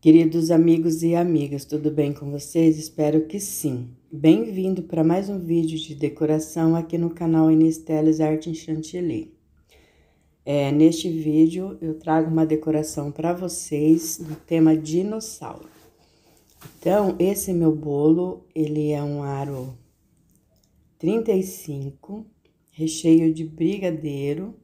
Queridos amigos e amigas, tudo bem com vocês? Espero que sim. Bem-vindo para mais um vídeo de decoração aqui no canal Inês Arte em Chantilly. É, neste vídeo eu trago uma decoração para vocês do tema dinossauro. Então, esse meu bolo, ele é um aro 35, recheio de brigadeiro.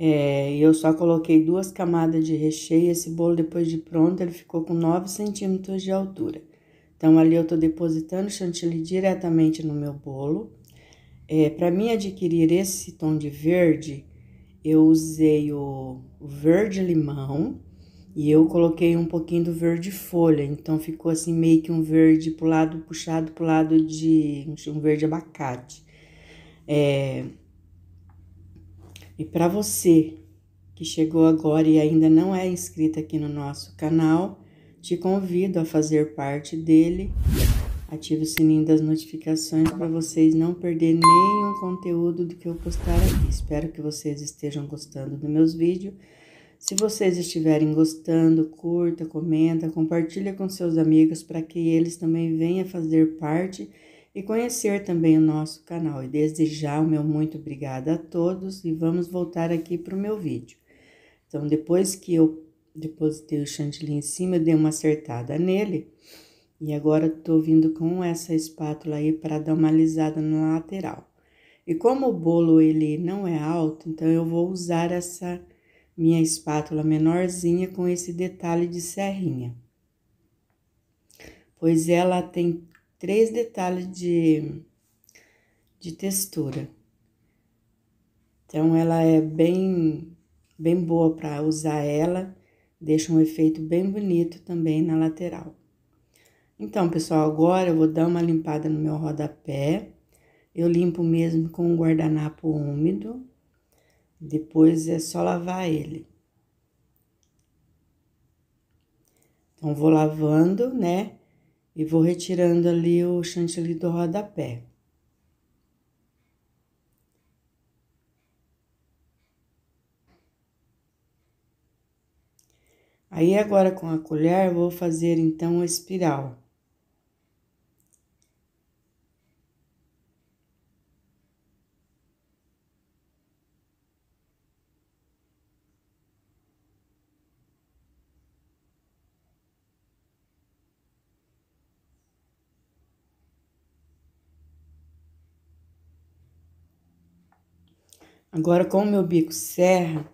É, eu só coloquei duas camadas de recheio. Esse bolo, depois de pronto, ele ficou com 9 centímetros de altura. Então, ali eu tô depositando chantilly diretamente no meu bolo. É, Para mim adquirir esse tom de verde, eu usei o verde limão, e eu coloquei um pouquinho do verde folha, então ficou assim meio que um verde pro lado puxado pro lado de um verde abacate. É... E para você que chegou agora e ainda não é inscrita aqui no nosso canal, te convido a fazer parte dele. Ative o sininho das notificações para vocês não perderem nenhum conteúdo do que eu postar aqui. Espero que vocês estejam gostando dos meus vídeos se vocês estiverem gostando, curta, comenta, compartilha com seus amigos para que eles também venham fazer parte e conhecer também o nosso canal. E desde já o meu muito obrigada a todos e vamos voltar aqui para o meu vídeo. Então, depois que eu depositei o chantilly em cima, eu dei uma acertada nele. E agora tô vindo com essa espátula aí para dar uma alisada na lateral. E como o bolo ele não é alto, então eu vou usar essa minha espátula menorzinha com esse detalhe de serrinha, pois ela tem três detalhes de, de textura. Então, ela é bem, bem boa para usar ela, deixa um efeito bem bonito também na lateral. Então, pessoal, agora eu vou dar uma limpada no meu rodapé. Eu limpo mesmo com um guardanapo úmido. Depois é só lavar ele. Então, vou lavando, né? E vou retirando ali o chantilly do rodapé. Aí, agora com a colher, vou fazer então a espiral. Agora, com o meu bico serra,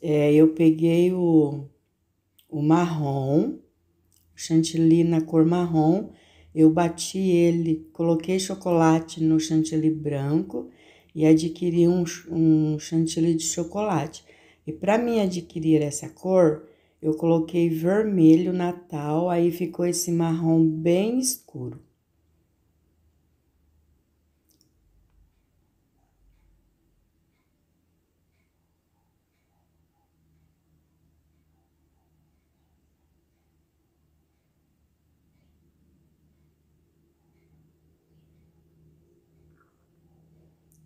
é, eu peguei o, o marrom, o chantilly na cor marrom, eu bati ele, coloquei chocolate no chantilly branco e adquiri um, um chantilly de chocolate. E para mim adquirir essa cor, eu coloquei vermelho natal, aí ficou esse marrom bem escuro.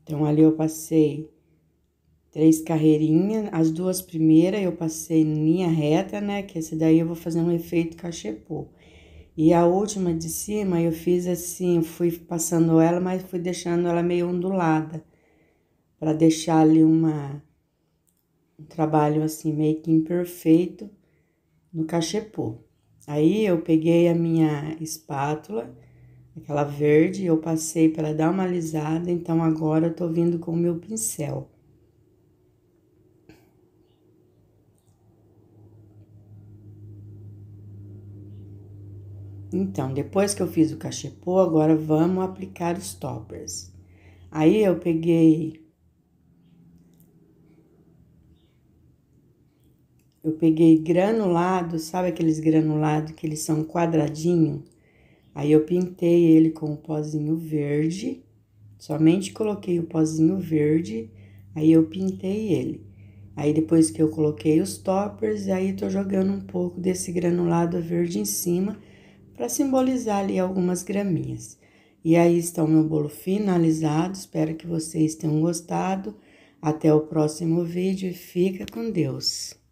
Então, ali eu passei três carreirinhas, as duas primeiras eu passei em linha reta, né? Que esse daí eu vou fazer um efeito cachepô. E a última de cima eu fiz assim, fui passando ela, mas fui deixando ela meio ondulada, para deixar ali uma um trabalho assim meio que imperfeito no cachepô. Aí eu peguei a minha espátula aquela verde, eu passei para dar uma alisada, então agora eu tô vindo com o meu pincel. Então, depois que eu fiz o cachepô, agora vamos aplicar os toppers. Aí eu peguei Eu peguei granulado, sabe aqueles granulado que eles são quadradinho? Aí eu pintei ele com o pozinho verde, somente coloquei o pozinho verde, aí eu pintei ele. Aí depois que eu coloquei os toppers, aí tô jogando um pouco desse granulado verde em cima para simbolizar ali algumas graminhas. E aí está o meu bolo finalizado, espero que vocês tenham gostado. Até o próximo vídeo e fica com Deus!